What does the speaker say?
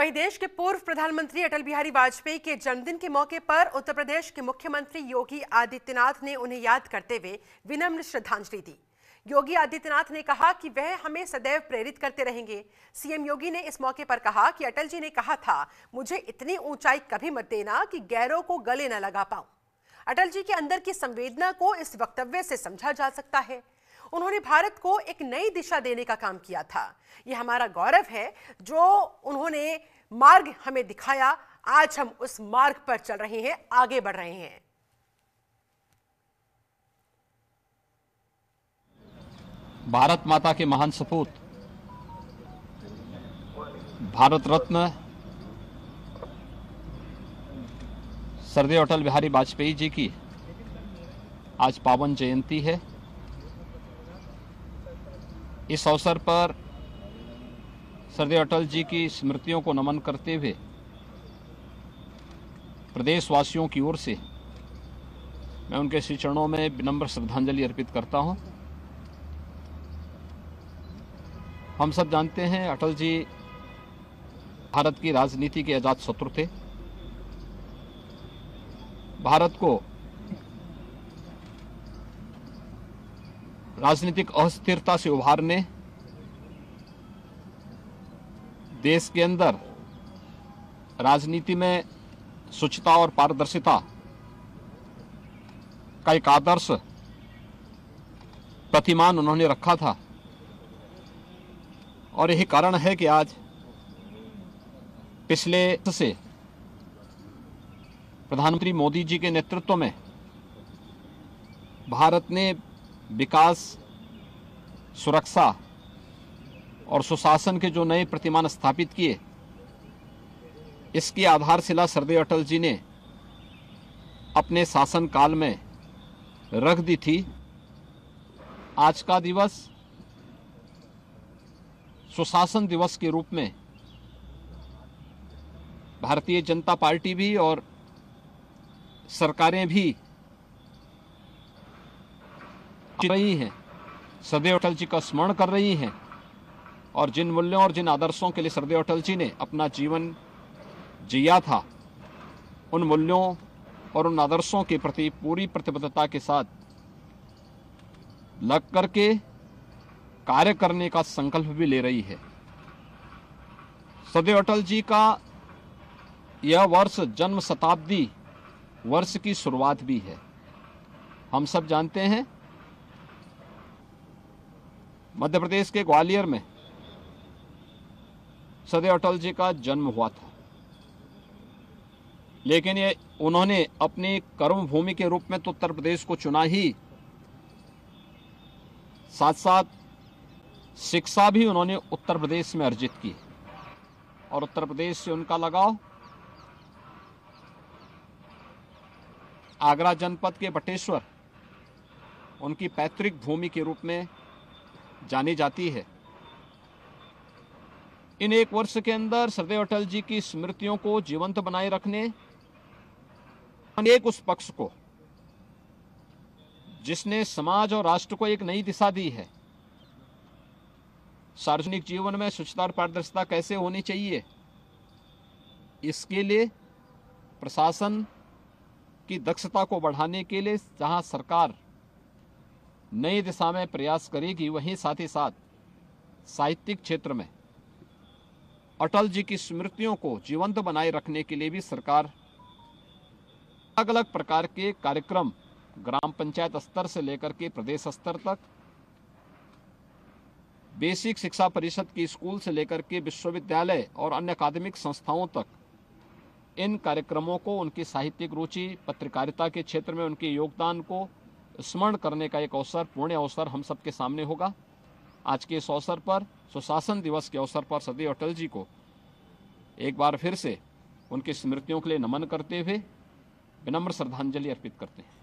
वहीं देश के पूर्व प्रधानमंत्री अटल बिहारी वाजपेयी के जन्मदिन के मौके पर उत्तर प्रदेश के मुख्यमंत्री योगी आदित्यनाथ ने उन्हें याद करते हुए विनम्र श्रद्धांजलि दी योगी आदित्यनाथ ने कहा कि वह हमें सदैव प्रेरित करते रहेंगे सीएम योगी ने इस मौके पर कहा कि अटल जी ने कहा था मुझे इतनी ऊंचाई कभी मत देना कि गैरों को गले न लगा पाऊं अटल जी के अंदर की संवेदना को इस वक्तव्य से समझा जा सकता है उन्होंने भारत को एक नई दिशा देने का काम किया था यह हमारा गौरव है जो उन्होंने मार्ग हमें दिखाया आज हम उस मार्ग पर चल रहे हैं आगे बढ़ रहे हैं भारत माता के महान सपूत भारत रत्न सरदेव अटल बिहारी वाजपेयी जी की आज पावन जयंती है इस अवसर पर सरदेव अटल जी की स्मृतियों को नमन करते हुए प्रदेशवासियों की ओर से मैं उनके श्री चरणों में विनम्र श्रद्धांजलि अर्पित करता हूं। हम सब जानते हैं अटल जी भारत की राजनीति के आजाद शत्रु थे भारत को राजनीतिक अस्थिरता से उभारने देश के अंदर राजनीति में स्वच्छता और पारदर्शिता का एक आदर्श प्रतिमान उन्होंने रखा था और यही कारण है कि आज पिछले से प्रधानमंत्री मोदी जी के नेतृत्व में भारत ने विकास सुरक्षा और सुशासन के जो नए प्रतिमान स्थापित किए इसकी आधारशिला सरदेव अटल जी ने अपने शासन काल में रख दी थी आज का दिवस सुशासन दिवस के रूप में भारतीय जनता पार्टी भी और सरकारें भी रही है सदैव अटल जी का स्मरण कर रही है और जिन मूल्यों और जिन आदर्शों के लिए सदैव अटल जी ने अपना जीवन जिया था उन मूल्यों और उन आदर्शों के प्रति पूरी प्रतिबद्धता के साथ लग करके कार्य करने का संकल्प भी ले रही है सदैव अटल जी का यह वर्ष जन्म शताब्दी वर्ष की शुरुआत भी है हम सब जानते हैं मध्य प्रदेश के ग्वालियर में सदैव अटल जी का जन्म हुआ था लेकिन ये उन्होंने अपनी कर्म भूमि के रूप में तो उत्तर प्रदेश को चुना ही साथ साथ शिक्षा भी उन्होंने उत्तर प्रदेश में अर्जित की और उत्तर प्रदेश से उनका लगाव आगरा जनपद के बटेश्वर उनकी पैतृक भूमि के रूप में जानी जाती है इन एक वर्ष के अंदर सरदेव अटल जी की स्मृतियों को जीवंत बनाए रखने अनेक उस पक्ष को जिसने समाज और राष्ट्र को एक नई दिशा दी है सार्वजनिक जीवन में स्वच्छता और पारदर्शिता कैसे होनी चाहिए इसके लिए प्रशासन की दक्षता को बढ़ाने के लिए जहां सरकार नई दिशा में प्रयास करेगी वहीं साथ ही साथ साहित्यिक क्षेत्र में अटल जी की स्मृतियों को जीवंत बनाए रखने के लिए भी सरकार अलग अलग प्रकार के कार्यक्रम ग्राम पंचायत स्तर से लेकर के प्रदेश स्तर तक बेसिक शिक्षा परिषद की स्कूल से लेकर के विश्वविद्यालय और अन्य अकादमिक संस्थाओं तक इन कार्यक्रमों को उनकी साहित्यिक रुचि पत्रकारिता के क्षेत्र में उनके योगदान को स्मरण करने का एक अवसर पुण्य अवसर हम सबके सामने होगा आज के इस अवसर पर सुशासन दिवस के अवसर पर सदैव अटल जी को एक बार फिर से उनकी स्मृतियों के लिए नमन करते हुए विनम्र श्रद्धांजलि अर्पित करते हैं